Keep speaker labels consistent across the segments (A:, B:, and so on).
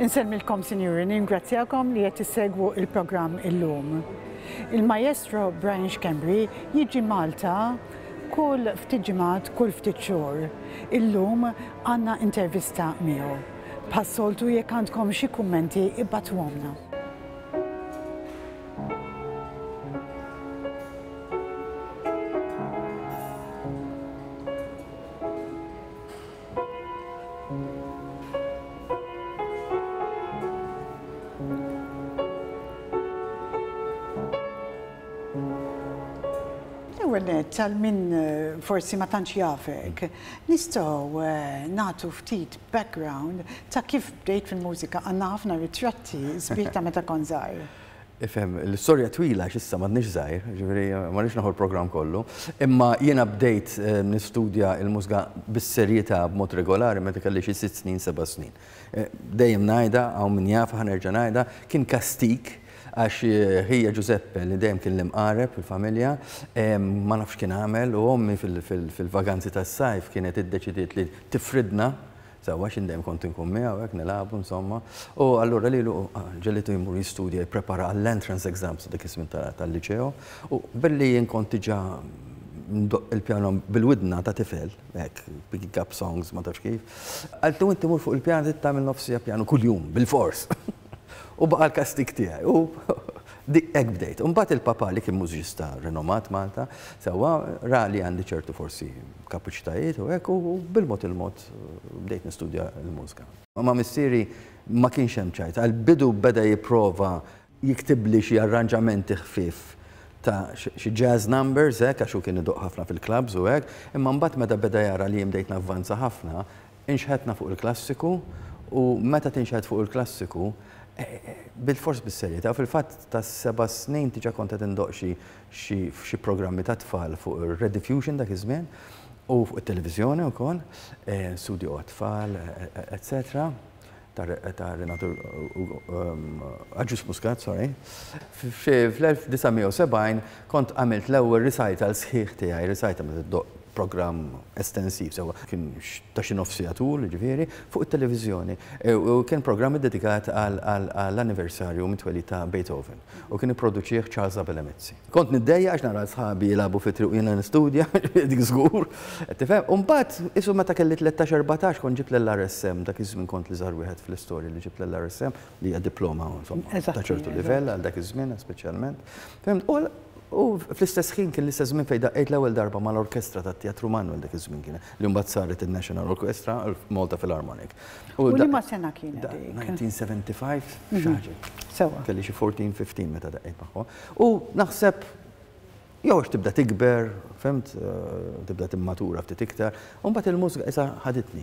A: Insemmilkom sinjuri, ningrazzjakom li qed segwu il-programm illum. Il-Maestro Brian Shkembri jiġi Malta kull ftiġimat kull ftit il Illum għandna intervista miegħu. Passoltu jekk għandkom xi kummenti għomna. tal-min eh, forsi ma tantx jafek, nistgħu eh, nagħtu ftit background ta' kif bdejt fil-mużika għandna ħafna ritratti żbieħ ta' meta kon żgħir.
B: Ifhem, l istorja twila xissa ma nix zaħir, ġivri, ma nix naħol program kollu. Imma jiena bdejt eh, nistudja l-mużika bis serjetà b'mod regolari, meta kelli xi sitt snin, seba' snin. Dejjem ngħidha hawn min jafa ħanerġa ngħidha kien kastik għax eh, hija Giuseppe li dejjem kien l-imqareb fil-familja, ma nafx kien għamel u ommi fil-vaganzi tas-sajf kienet iddeċidiet li tifridna Sawa xin dejjem kont inkun miegħu hekk nilagħbu insomma. U allura lilu ah, ġellitu jmur jistudja jipprepara e għall-entrance exams dik ismin tal-liċeo. U billi jinkont diġà il-pjano bil-widna ta' tifel, hekk big up songs ma tafx kif. Għaltu inti mur fuq il-pjano tittamil nofsija pjano kuljum bil-fors. U baqa l-kastik tijaj. U dik hekk bdejt. il-papa li kien mużista renomat Malta, sewa ra li għandi ċertu forsi kapuċtajiet u hekk u bil-mod il-mod eh, bdejt nistudja l-mużika. Ma missieri ma kienx hemm ċajt. Għal-bidu beda jipprova jiktib li xi arranġamenti ħfif ta' xi jazz numbers, hekk għax kien iduq ħafna fil-klabs u hekk, imma mbagħad meta beda jara li jimdejt navvanza ħafna, inxħetna fuq il-klassiku u meta tinxħet fuq il-klassiku Bil-fors bis-serjetà, fil-fatt ta' seba' snin tiġa kont qed xie programmi ta' tfal fuq ir-Red Diffusion dak żmien u fuq it u wkoll, eh, studio tfal, e, e, e, etc. ta' Renato eh, um, Aġus Muscat, sorry. Fl-1970 kont għamilt l-ewwel recital sħiħ tiegħi, recital ma' program estensiv, sewa kien ta' xi nofsijatur, ġifieri, fuq il-televizjoni. E, u kien programm dedikat għall-anniversarju mitweli ta' Beethoven. U kien ipproduċih Charles Abelemezzi. Kont niddejja għax nara sħabi jilabu fitri u n-studja, dik zgur. Tifhem, u mbagħad isu meta kelli 13-14 kon ġib l-RSM, dak iż-żmien kont li zarwi għed fil-istori li ġib l-RSM li għad diploma ta' ċertu livell għal dak iż-żmien speċjalment. U fl-istess ħin kien l-istess minn fejda qed l ewel darba l orkestra tat-Teatru Manuel dak iż-żmien kien li mbagħad saret il-National Orchestra Malta Philharmonic. U li ma sena kien 1975 mhm. xaġa. Sewa. Kelli xi 14-15 meta daqqejt magħha. U naħseb jew tibda tikber, femt, eh, tibda timmatura ftit iktar, u mbagħad il-mużika isa ħaditni.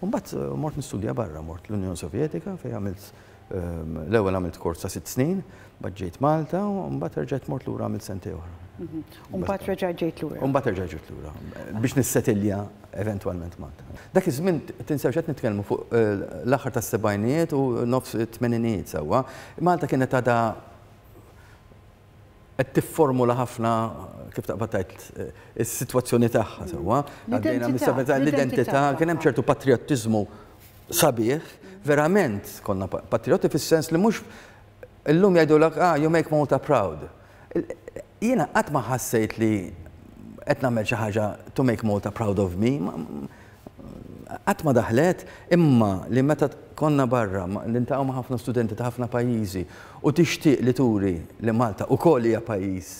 B: U mbagħad eh, mort nistudja barra, mort l-Unjoni Sovjetika fejn għamilt Ehm, l-ewwel għamilt kors ta' sitt snin, bad ġejt Malta u mbagħad rġgħet mort l-ura għamilt sentej oħra.
A: Mhm. Mbagħad reġa' ġejt lura. Mbagħad
B: reġa' l lura biex nissetilja eventwalment Malta. Dak iż-żmien tinsew xed nitkellmu fuq eh, l-aħħar tas sebajniet u nofs t tmeninijiet sewwa. Malta kienet għadha qed tifformula ħafna kif taqbad tajt eh, is-sitwazzjoni tagħha sewwa. Għaddejna mis l-identità, kien hemm ċertu patriottiżmu sabiħ verament konna patrioti fis-sens li mhux illum jgħidu lak ah, you make Malta proud. Jiena qatt ma ħassejt li qed nagħmel xi ħaġa to make Malta proud of me. Qatt ma daħlet, imma li meta konna barra, li ma' ħafna studenti ta' ħafna pajjiżi u tixtieq li turi li Malta kolli hija pajjiż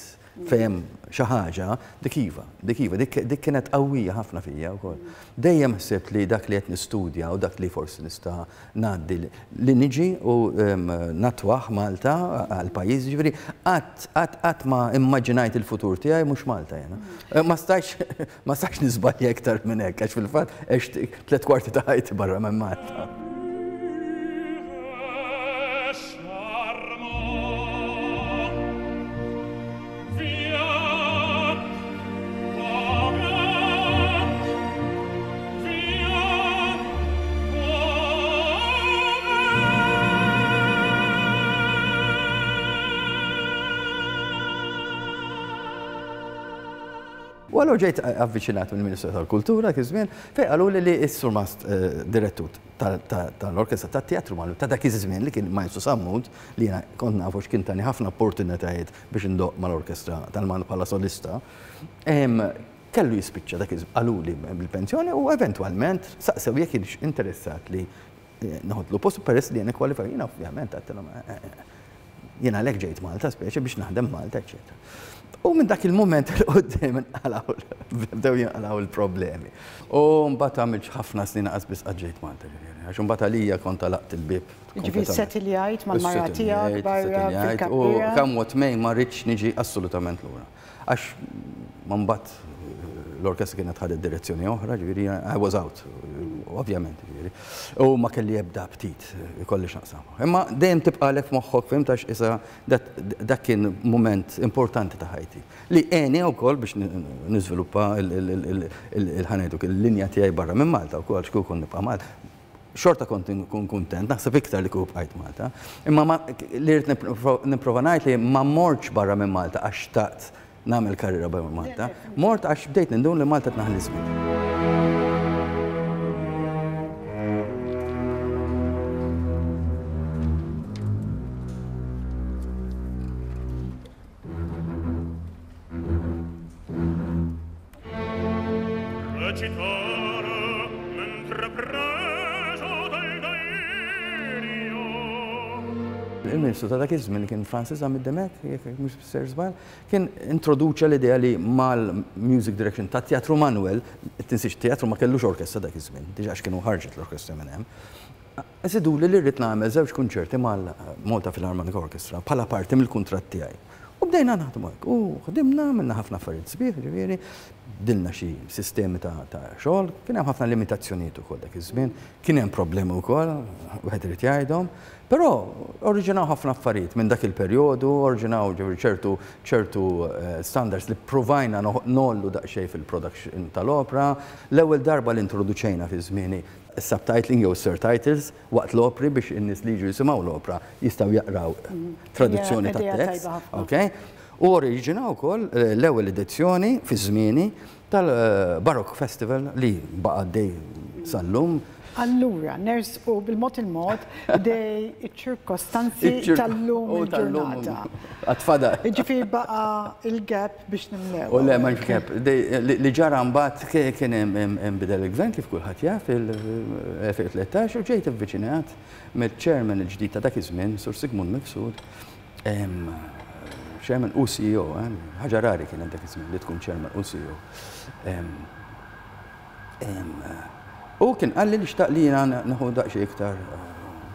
B: fejem xi ħaġa, dik iva, dik iva, dik kienet għawija ħafna fija wkoll. Dejjem ħsibt li dak li qed nistudja u dak li forsi nista' ngħaddi li niġi u natwaħ Malta għal pajjiż ġifieri qatt qatt ma immaġinajt il-futur tiegħi mhux Malta jena. Eh, ma stax ma stax nisbalja iktar minn hekk għax fil-fatt għax tliet kwarti ta' barra minn Malta. għallu ġejt avvicinat minn Ministru tal-Kultura, kizmin, fej għallu li li sur ma eh, direttur tal-orkestra ta' teatru ma' ta' dak iż-żmien li kien ma' jessu Sammut li jena kont nafu x'kien tani ħafna opportunitajiet biex ma' l orkestra tal-man pala solista. Kellu jispicċa dak għallu li bil-pensjoni u eventualment saqsew jekk interessat li eh, noħodlu postu peress li jena kwalifaj, jena ovvjament għattilom eh, jena lek ġejt Malta, speċi biex naħdem Malta, ecc. U minn dak il-moment l-qoddim bdew jinqalaw il-problemi. U mbagħad għamilx ħafna snin qasbis qaġġejt Malta ġifieri, għax mbagħad għalija kont talaqt il-bib. Ġifieri settil
A: jgħid mal-mara tiegħek barra. U kemm
B: waqt mej ma rridx niġi assolutament lura. Għax ma mbagħad l-orkestra kienet ħadet direzzjoni oħra, ġifieri I was out ovvjament. Jiġifieri. U ma kelli jibda ptit, eh, kolli xaqsam. Imma dejjem tibqalek moħħok, fimtax isa dak kien moment importanti ta' ħajti. Li eni u koll biex nizviluppa il-ħanedu, il-linja tijaj barra minn Malta u koll, xkukun nibqa Malta. Xorta konti nkun kontent, naħseb iktar li kub għajt Malta. Imma li rrit niprofa li ma morċ barra minn Malta għax taqt namel karriera barra minn Malta. Mort għax bdejt nindun li Malta tnaħlisbit. ta' dak iż-żmien kien Francis Amid Demet, mhux ser żball, kien introduċa l-idea li mal-music direction ta' Teatru Manuel, tinsiex teatru ma kellux orkestra dak iż-żmien, diġà kienu ħarġet l-orkestra minn hemm. Esidu li rrid nagħmel żewġ kunċerti mal-Malta Filharmonic Orchestra bħala parti mill-kuntratt tiegħi bdejna naħdmu hekk. U ħdimna minna ħafna affarijiet sbieħ, ġifieri, dilna xi sistemi ta' xogħol, kien hemm ħafna limitazzjonijiet ukoll dak iż-żmien, kien hemm problemi wkoll, wieħed irid jgħidhom, però oriġinaw ħafna affarijiet minn dak il-perjodu, oriġinaw ċertu ċertu eh, standards li provajna nollu daqsxejn fil-production tal-opra, l-ewwel darba li introduċejna fi żmieni subtitling jew surtitles waqt l-opri biex in-nies li jiġu jisimgħu l-opra jistgħu jaqraw mm. traduzzjoni ta' tekst. Okay? U oriġina wkoll eh, l-ewwel edizzjoni fi żmieni tal eh, barok Festival li baqaddej dej sal-lum
A: Allura, ners u bil-mod il-mod dej iċ-ċirkostanzi tal-lum il-ġurnata. Għatfada. Iġifi baqa il-gap biex nimlew. U le, ma' gap
B: Li ġara mbagħad kien hemm bidel il-gvern kif kulħadd jaf il 2013 u ġejt il avviċinat mill-chairman il ġdita ta' dak iż Sur Sigmund Mifsud, chairman u CEO, ħaġa kien dak iż li tkun chairman u CEO. وكان قال لي نشتاق لي انه دا شيء اكثر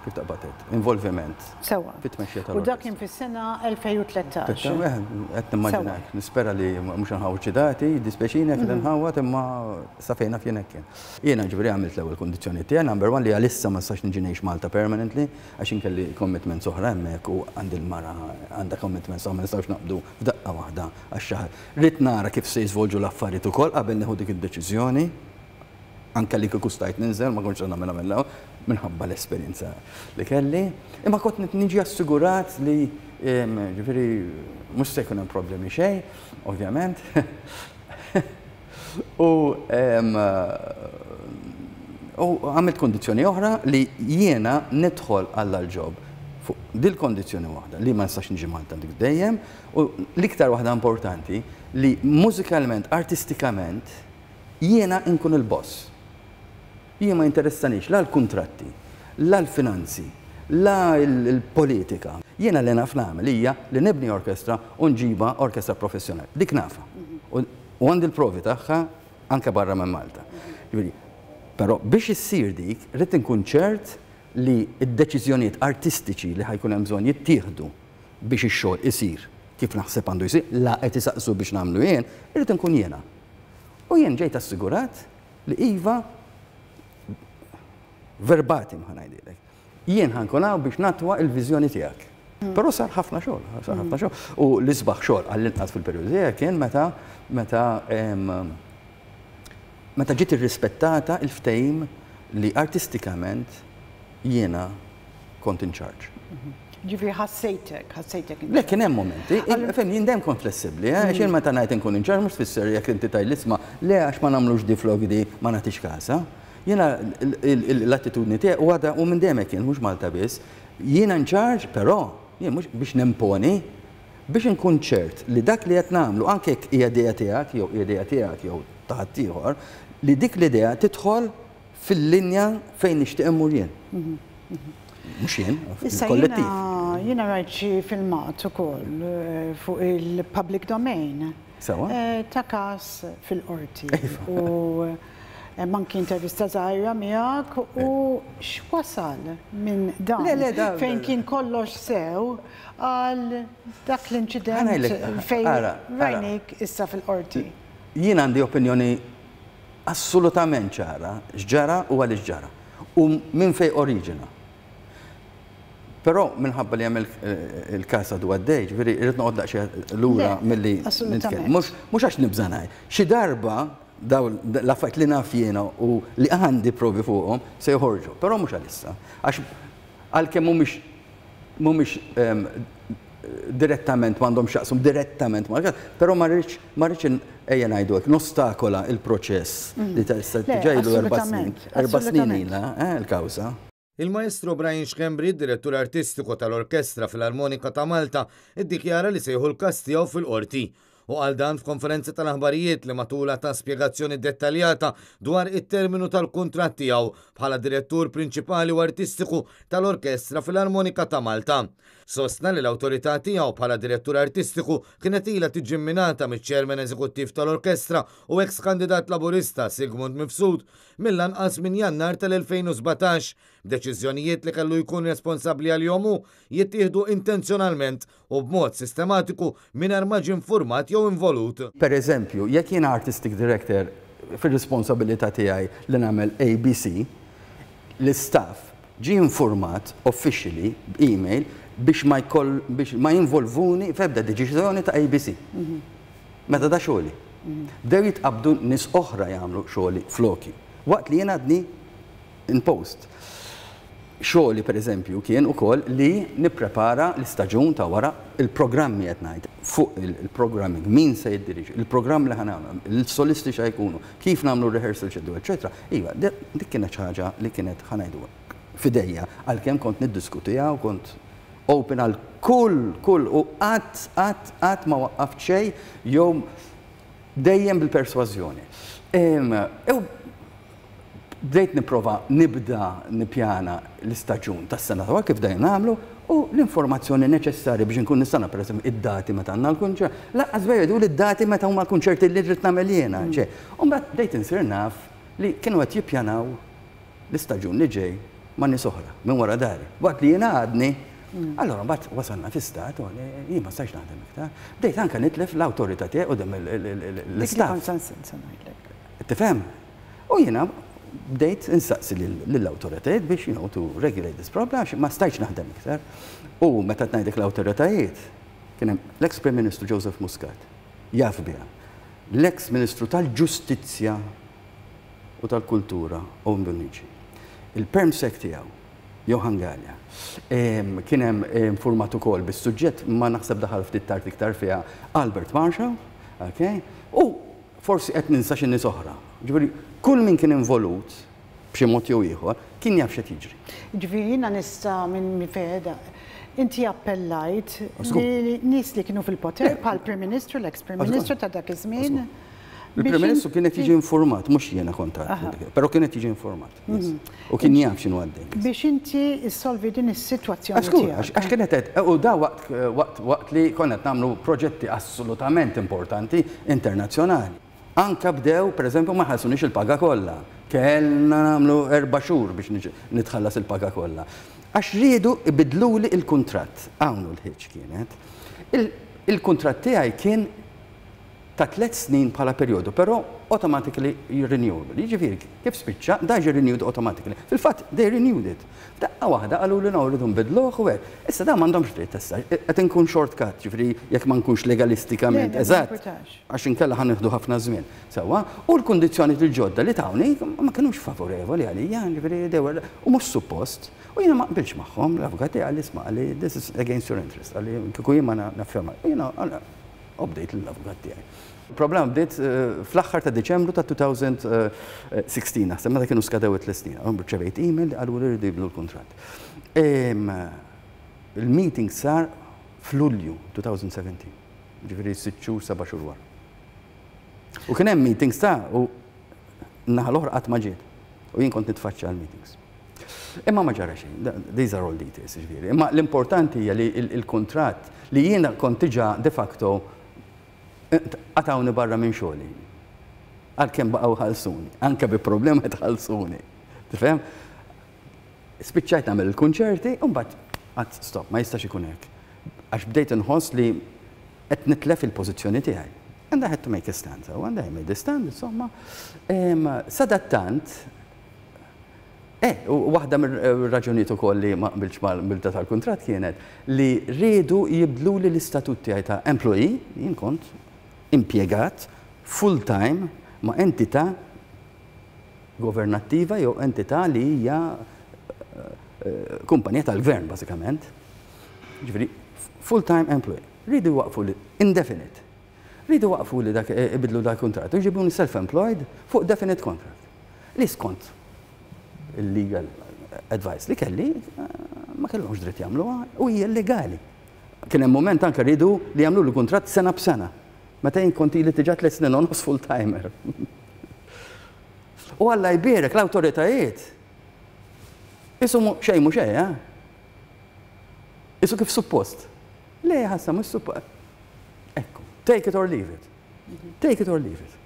B: كيف اباتيت انفولفمنت سوا بتمشيت ودا كان
A: في السنه 2013
B: تمام جناك نسبر لي مش نهاو تشداتي ديسباشينا في نهاو تما صفينا فينا كان إيه، انا جبري عملت الاول كونديشن تي نمبر 1 اللي لسه ما صاش نجينيش مالتا بيرمننتلي عشان كان كوميتمنت اخرى هناك وعند المراه عندها كوميتمنت ما نستاوش نقبضوا في دقه واحده الشهر ريت نارا كيف سيزفولجوا الافاريت وكل قبل ناخذ ديك الديسيزيوني anka li kiku stajt ninżel, ma konċ għanna mellaw, minħabba l-esperienza li kelli. Imma kot nġi assigurat li ġifiri mux se jkun problemi xej, ovvjament. U u għamilt kondizjoni oħra li jiena nidħol l ġob fuq dil kondizjoni waħda li ma nistax nġi Malta dik dejjem u l-iktar waħda importanti li mużikalment, artistikament jiena inkun il-boss Jien ma interessanix la l-kontratti, la l-finanzi, la l-politika. Jiena li naf li hija li nibni orkestra u nġiba orkestra professjonali. Dik nafa. U għandi l-provi tagħha anke barra minn Malta. Però biex issir dik, rrid inkun ċert li d-deċiżjonijiet artistiċi li ħajkun hemm bżonn jittieħdu biex ix-xogħol isir kif naħseb għandu jsir la qed isaqsu biex nagħmlu jien, irrid nkun jiena. U jien ġejt assigurat li iva verbatim ħanajdilek. Jien ħankunaw biex natwa il-vizjoni tijak. Pero sar ħafna xogħol, sar ħafna xogħol. U l-isbaħ xogħol għall-inqas fil-perjodu kien meta meta meta ġiet irrispettata il-ftejm li artistikament jiena kont in charge.
A: Ġifri ħassejtek, ħassejtek.
B: Lek, kien hemm momenti, fem jindem kont flessibli, eh? mhm. għax jien meta ngħid inkun in charge mhux tfisser jekk inti tajlisma, le għax ma nagħmlux di flog di ma nagħtix kasa. Eh? Jena l-attitudni tiegħi u għada u minn demek kien mhux Malta biss, jiena nċarġ, però jien mhux biex nemponi, biex nkun ċert li dak li qed nagħmlu anke hija idea tiegħek jew idea tiegħek jew taħat ieħor, li dik l-idea tidħol fil-linja fejn nixtieq immur jien.
A: Mux mhm,
B: mhm. jien, kollettiv.
A: Jina rajċi filmat u koll eh, fuq il-public domain. Sawa? Eh, ta' kas fil-qorti. U manki intervista zaħira miegħek u x'wasal minn dan fejn kien kollox sew għal dak l-inċident fejn rajnik issa fil-qorti.
B: Jien għandi opinjoni assolutament ċara, x'ġara u għal x'ġara, u minn fej oriġina. Pero minħabba li għamil eh, il-kasa du għaddej, veri irrit noqod l-ura mill-li Mux għax nibżanaj. Xi darba daw l-affajt li naf jena u li għandi provi fuqhom se jħorġu, però mhux għalissa. Għax għalkemm mhumiex mhumiex ehm, direttament m'għandhom xaqsum direttament ma' però ma rridx ma rridx ejja ngħidu hekk nostakola il-proċess mm. li ta' tiġejlu erba' snin. Erba' snin ilha, eh, il-kawża. Il-maestro Brian Schembri, direttur artistiku tal-orkestra fil-Armonika ta' Malta, iddikjara li sejħu l-kastijaw fil-qorti u għal dan f'konferenzi tal-aħbarijiet li matula ta' spjegazzjoni dettaljata dwar it-terminu tal-kuntratt tiegħu bħala direttur prinċipali u artistiku tal-Orkestra fil-Armonika ta' Malta. Sostna li l-autorità tiegħu bħala direttur artistiku kienet ilha tiġġimminata miċ-ċermen eżekuttiv tal-orkestra u eks kandidat laburista Sigmund Mifsud mill-anqas minn jannar tal-2017 deċiżjonijiet li kellu jkun responsabbli għal jomu jittieħdu intenzjonalment u b'mod sistematiku mingħajr ma informat jew involut. Per eżempju, jekk jiena artistic director fir-responsabilità tiegħi li nagħmel ABC, l-istaff ġi informat officially b'email biex ma jkoll biex ma jinvolvuni febda deċiżjoni ta' ABC. Mhm. Meta da xogħli. Mhm. Dew jitqabdu nis oħra jagħmlu xogħli floki. Waqt li jien għadni in post. Xogħli pereżempju kien ukoll li nipprepara l-istaġun ta' wara il-programmi qed ngħid fuq il-programming, min se jiddiriġi, il-programm li ħanamlu, il-solisti xa jkunu, kif nagħmlu rehearsal xeddu, eċetra, Iva, dik kienet ħaġa li kienet ħanajdu fidejja, għalkemm kont niddiskutija u kont open għal kull, kull, u għat, għat, għat ma waqqaf ċej, jom dejjem bil-perswazjoni. Ew, dejt niprofa nibda nipjana l-istaġun tas sena ta' kif dajn namlu, u l-informazzjoni neċessari biex nkun nistana, per esempio, id-dati meta għanna l-kunċert. Laqqas vejedu l-dati meta huma l-kunċert li rrit namel jena, ġe. Umbat dejt insir naf li kienu għat jipjanaw l-istaġun li ġej ma' nisoħra minn wara dari. Waqt li jena għadni Mm. Allora, bat wasalna fi stat, jien ma stajx naħdem iktar. Bdejt anka nitlef l-autorita tiegħi u l-istat. Tifhem? U jiena bdejt insaqsi lill-awtoritajiet biex you know to regulate this problem għax ma stajx naħdem iktar. U meta tnajdek l-awtoritajiet, kien hemm l-ex Prim Ministru Joseph Muscat jaf biha. L-ex Ministru tal-Ġustizzja u tal-Kultura Owen Bonnici. Il-perm sek tiegħu Johan Gania. Kien hemm informat ukoll bis-suġġett ma naħseb daħal ftit tard iktar fiha Albert Marshall, okay? U forsi qed ninsa xinni soħra. oħra. kull min kien involut b'xi moti u jihwa, kien jaf x'et jiġri.
A: Ġifieri jiena nista' minn mifeda Inti appellajt li nis li kienu fil-poter pal prim ministru l-ex prim ministru ta' dak iż-żmien.
B: Il-premessu kienet jiġi informat, mux jena kontra, pero kienet jiġi informat. U kien jaf xinu għaddej.
A: Biex inti solvi din
B: is-situazzjoni. Għax kienet għed, u da waqt li konet namlu proġetti assolutament importanti internazjonali. Anka bdew, per eżempju, ma ix il-paga kolla. Kellna namlu erba xur biex nitħallas il-paga kolla. Għax rridu ibidluli il-kontrat. Għawnu l-ħieċ kienet. Il-kontrat tijaj kien ta' tlet snin bħala periodu, però automatically renewable. Jiġifieri kif spiċċa, da ġi renewed automatically. Fil-fatt, they renewed it. Daqqa waħda qalu li nawridu nbidluh bidlu, għuwer. Issa da m'għandhomx dritt issa, e, qed inkun shortcut, ġifieri jekk ma nkunx legalistikament eżatt. Għax inkella ħan nieħdu ħafna żmien. Sa'wa, u l-kundizzjoni tal-ġodda li tawni ma kinux favorevoli għalija, ġifieri dewel u mhux suppost. U jina ma qbilx magħhom, l-avukati għalli isma' għalli this is against your interest, għalli kieku jien ma Jina, U update l-avukat tiegħi. Problem bdiet eh, fl-axħar ta' Deċembru ta' 2016, naħseb meta kienu skadew it-tlisnin, għom rċevejt e-mail għal li rridu jiblu l-kontrat. Il-meeting sar fl-Ulju 2017, ġifiri 6 seba' xhur wara. U kien hemm meetings ta' u naħa l-oħra qatt ma ġiet. U jien kont nitfaċċa għall meetings Imma ma ġara xejn, these are all details, ġifieri. Imma l-importanti hija li l-kontratt li jiena kont diġà de facto għatawni barra minn xogħli. Għalkemm baqgħu ħalsuni, anke bi problema tħalsuni. Tifem? Spiċċajt nagħmel il-kunċerti u mbagħad għat, stop, ma jistax ikun hekk. Għax bdejt nħos li qed nitlef il pozizjoni tiegħi. And I to make a stand. So one made a stand, insomma. Sadattant, eh, waħda mir-raġunijiet eh, ukoll li ma qbilx mal tal kontrat kienet li rridu jibdlu li l-istatut tiegħi ta' employee, jien kont impiegat full-time ma' entità governativa jew entità li hija eh, eh, kumpanija tal-gvern, basikament. Ġifiri, full-time employee. Ridu waqfu li indefinite. Ridu waqfu li dak eh, ibidlu dak kontrat. Ġibu self-employed fuq definite contract. Li skont il-legal advice li kelli ma kellhomx dritt jagħmluha u hija legali. Kien hemm moment anke rridu li jagħmlu l-kuntratt sena b'sena meta jinkonti li tiġa tlet snin nonqos full timer. U għalla jbirek l-autoritajiet. Isu xej mu xej, eh? Isu kif suppost. Le, ħassa, mu suppost. Ekku, take it or leave it. Take it or leave it.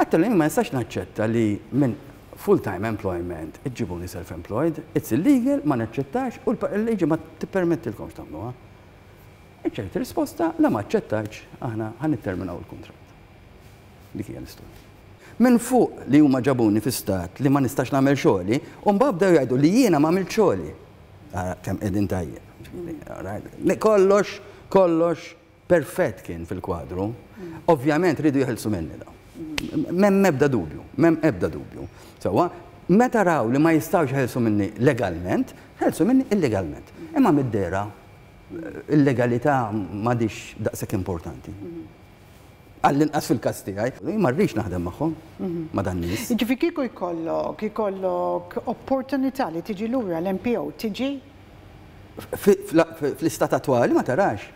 B: Għattel ma jistax naċċetta li minn full-time employment iġibuni self-employed, it's illegal, ma naċċettax u l-leġi ma t-permettilkomx tamluħa. Ċert risposta la ma maċċettajċ aħna ħan terminaw il-kontrat. Dik hija l-istorja. Minn fuq li huma ġabuni fi-stat li ma nistax nagħmel xogħli, u mbagħad bdew jgħidu li jiena ma għamilt xogħli. Ah, kemm qegħdin tajjeb. Kollox, kollox perfett kien fil-kwadru. Ovvjament ridu jħelsu minni da. Mem ebda dubju, mem ebda dubju. Sewa, meta raw li ma jistawx ħelsu minni legalment, ħelsu minni illegalment. Imma mid-dera il-legalità madix daqsek importanti. Għall-inqas fil-kas tiegħi, marrix naħdem magħhom mhm. ma' dan nies. Ġifi jiġifieri
A: kieku jkollok, jkollok opportunità li tiġi lura l-MPO, tiġi?
B: Fl-istat attuali ma tarax.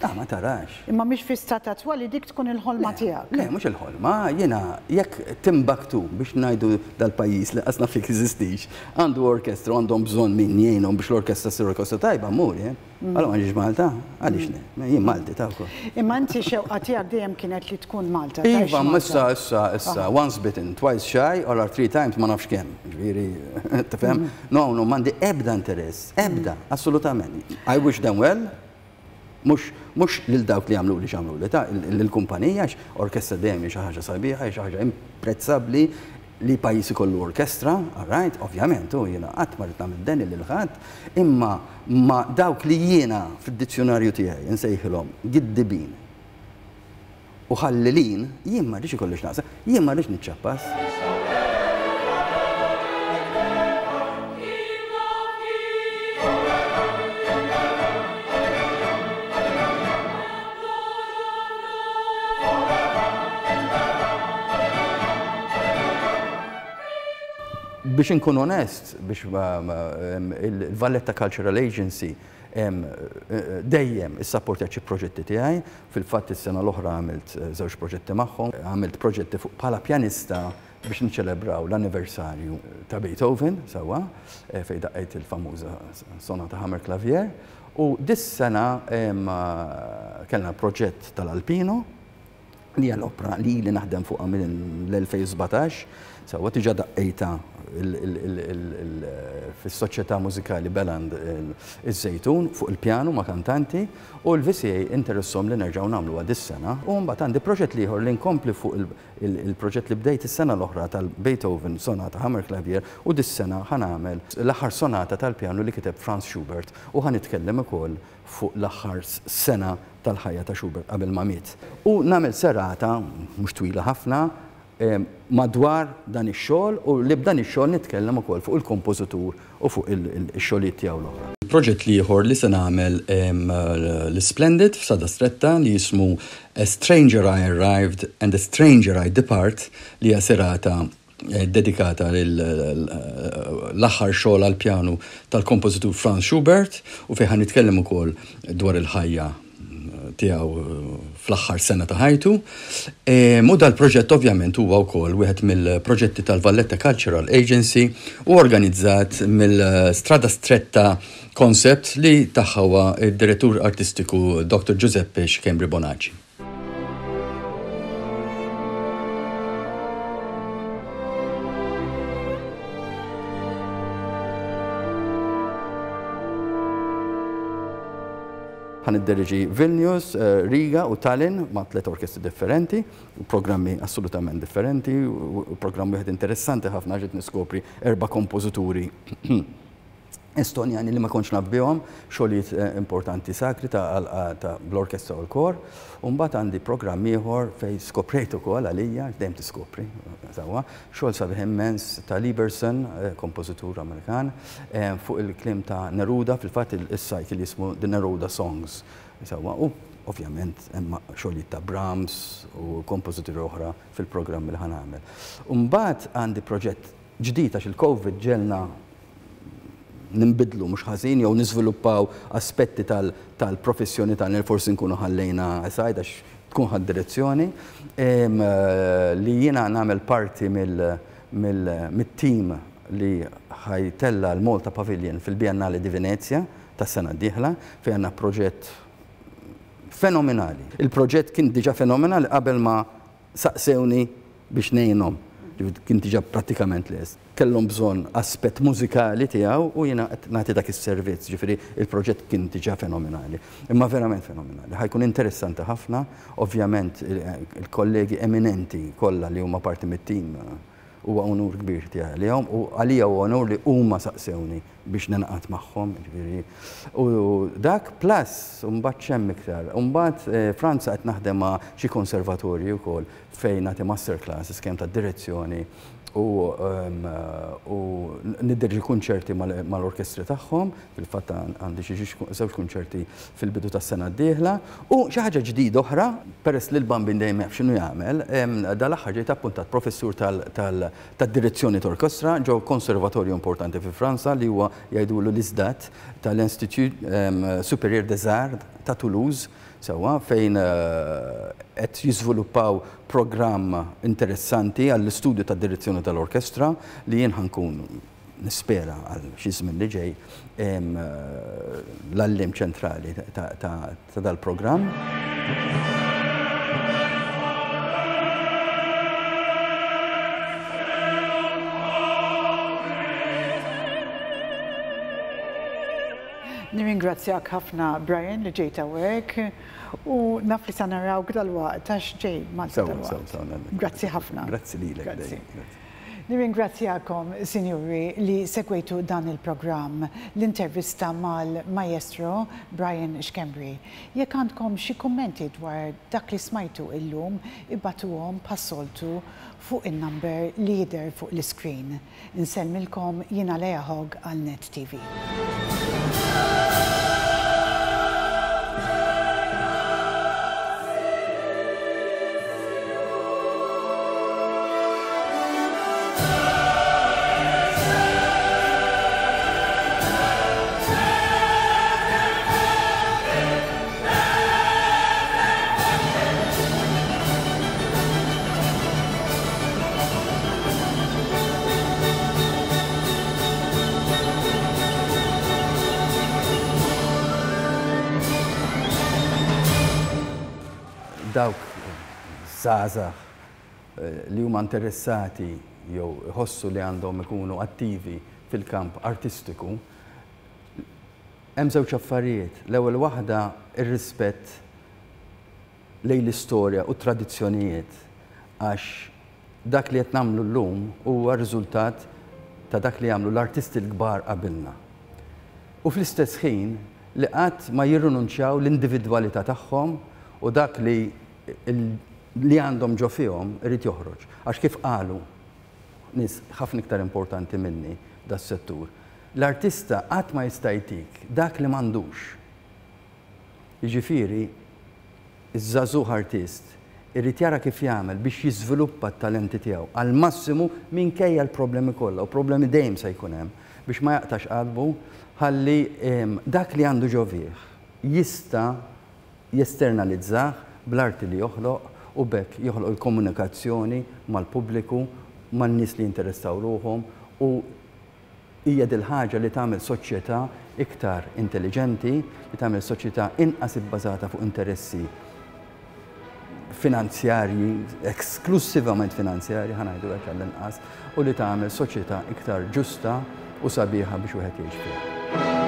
B: Ta' ah, ma tarax.
A: Imma mish fi statat wali dik tkun il-ħolma tijak. Le,
B: mhux il-ħolma, Jena, jek timbaktu biex najdu dal pajis li qasna fik zistix. għandu orkestra għandhom bżonn min jgħinhom biex l-orkestra sir orkestra tajba mur, Għallu mm. għanġiġ Malta, għalix ne, jien Malti ta' kol.
A: Imma inti xewqa tiegħek dejjem kienet li tkun Malta. Iva, issa,
B: issa, issa, ah. once bitten, twice shy, or three times ma nafx kemm. Ġviri, tifhem? Mm. No, no, mandi ebda interess, ebda, mm. assolutament. I wish them well, mux lil dawk li għamlu li xamlu li ta' l-kumpanija, orkestra dejjem xi ħaġa sabiħa, xi ħaġa imprezzabbli li pajjiżi ikollu orkestra, right, ovvjament, u jiena qatt ma rrid nagħmel den lil ħadd, imma ma dawk li jiena fid-dizzjonarju tiegħi insejħilhom giddibin u ħallilin, jien ma rridx ikollox naqsa, jien ma rridx niċċappas. biex inkun onest, biex il-Valletta Cultural Agency eh, eh, dejjem is-sapportaċi proġetti tiegħi, fil-fatt is-sena l-oħra għamilt eh, żewġ proġetti magħhom, għamilt proġetti fuq bħala pjanista biex nċelebraw l-anniversarju ta' Beethoven sawa fejn daqqejt il-famuża sonata Hammer Clavier. U dis-sena kellna proġett tal-Alpino li għal-opra li li naħdem fuq minn l-2017 sewwa tiġa daqqejta في السوشيتا موزيكالي بلاند الزيتون فوق البيانو ما كان تانتي والفيسي انترسوم اللي نرجعو نعملو هاد السنة ومبعد عندي بروجيت ليهور اللي نكومبلي فوق البروجيت اللي بديت السنة الأخرى تال بيتهوفن سوناتا هامر كلابير و ودي السنة هنعمل لاخر سوناتا تال بيانو اللي كتب فرانس شوبرت وهنتكلم كل فوق لاخر سنة تال حياة شوبرت قبل ما ميت ونعمل سرعة مش طويلة هفنا madwar dan ix-xogħol u li b'dan ix-xogħol nitkellem ukoll fuq il-kompożitur u fuq ix-xogħlijiet tiegħu l-oħra. Proġett ieħor li se nagħmel l-Splendid f'sada stretta li jismu A Stranger I Arrived and A Stranger I Depart li hija serata eh, dedikata l aħħar xogħol għal pjanu tal-kompożitur Franz Schubert u fejn nitkellem ukoll dwar il-ħajja eh, tiegħu eh, fl-axħar sena ta' ħajtu. Muda l proġett ovvjament huwa wkoll wieħed mill-proġetti tal-Valletta Cultural Agency u organizzat mill-Strada Stretta Concept li taħħawa id-direttur artistiku Dr. Giuseppe Xkembri Bonacci. għan id derġi Vilnius, eh, Riga u Tallinn ma' tlet orkestri differenti, programmi assolutament differenti, programmi għed interessanti ħafna ġiet niskopri erba' kompozituri. Estonjani li ma konċ nabbihom xoliet eh, importanti sakri ta' bl-orkestra u l-kor. Umbat għandi programm ieħor fej skoprejt ukoll għalija, dejjem tiskopri, sawa, xogħol sabiħ immens ta' Lieberson, eh, kompozitur Amerikan, eh, fuq il-klim ta' Neruda, fil-fatt il-sajt li jismu The Neruda Songs. u ovvjament hemm xogħlijiet ta' Brahms u kompozituri oħra fil-programm li ħanamel. Umbat għandi proġett ġdita xil il-COVID ġelna nimbidlu mhux ħażin jew niżviluppaw aspetti tal-professjoni tal li forsi nkunu ħallejna aside għax tkun ħad direzzjoni eh, li jiena nagħmel parti mill-team li ħajtella l-Malta Pavilion fil-Biennale di Venezia tas-sena diħla, dieħla għanna proġett fenomenali. Il-proġett kien diġa fenomenali qabel ma saqsewni biex nejnom kinti ġab pratikament les. Kellhom bżonn aspett muzikali tiegħu u jiena qed nagħti dak is-servizz, ġifiri il-proġett kien ġab fenomenali. Imma verament fenomenali. Ħajkun interessanti ħafna, ovvjament il-kollegi eminenti kollha li huma parti mit-tim huwa onur kbir tiegħi għalihom u għalija huwa onur li huma saqsewni biex nanqat magħhom, ġifieri. U dak plus mbagħad xemm iktar. Mbagħad eh, Franza qed naħdem ma' xi konservatorji wkoll fejn nagħti master classes kemm ta' direzzjoni u, um, kunċerti mal-orkestri taħħom, tagħhom, fil-fatt għandi xieġi żewġ kunċerti fil-bidu tas-sena d dihla u xi ħaġa uħra, oħra, peress li l-bambin dejjem jaf x'inhu jagħmel, dal-aħħar ġejt appuntat professur tad-direzzjoni tal-orkestra ġew konservatorju importanti fi Franza li huwa jgħidulu l-iżdat tal-Institut Superior des Arts ta' Toulouse sewa fejn qed jiżviluppaw programm interessanti għall-istudju ta' direzzjoni tal-orkestra li jien ħankun nispera għal xi żmien li ġej l-allim ċentrali ta' dal-programm.
A: Nirringrazzjak ħafna Brian li ġejta hawnhekk u naf li sanaraw dal-waqt għax ġej Malta Grazzi ħafna. Grazzi lilek. Nirringrazzjakom, signori, li segwejtu dan il-programm l-intervista mal-maestro Brian Xkembri. Jekk għandkom xi kummenti dwar dak li smajtu illum, għom passoltu fuq in-number li fuq l screen Nsemmilkom jina Lea għal Net TV.
B: zazax eh, li huma interessati jew ħossu li għandhom ikunu attivi fil-kamp artistiku, hemm żewġ affarijiet. L-ewwel waħda ir-rispett lejn l-istorja u tradizzjonijiet għax dak li qed nagħmlu llum huwa riżultat ta' dak li jagħmlu l-artisti l-kbar qabilna. U fl-istess ħin li qatt ma jirrinunċjaw l-individwalità tagħhom u dak li li għandhom ġo fihom irid joħroġ. Għax kif qalu nis ħafna iktar importanti minni das settur. L-artista qatt ma jista' jtik dak li m'għandux. Jiġifieri iż-żagħżugħ artist irrid jara kif jagħmel biex jiżviluppa t-talenti tiegħu għal massimu minkejja l-problemi kollha u problemi dejjem se jkun hemm biex ma jaqtax qalbu ħalli ehm, dak li għandu ġovih jista' jesternalizzah bl-arti li joħloq u bekk joħloq il-komunikazzjoni mal-pubbliku, man-nies li interessaw ruhom u hija dil-ħaġa li tagħmel soċjetà iktar intelligenti, li tagħmel soċjetà inqas ibbażata fuq interessi finanzjarji, eksklusivament finanzjarji ħanajdu hekk għall-inqas, u li tagħmel soċjetà iktar ġusta u sabiħa biex wieħed jgħix fiha.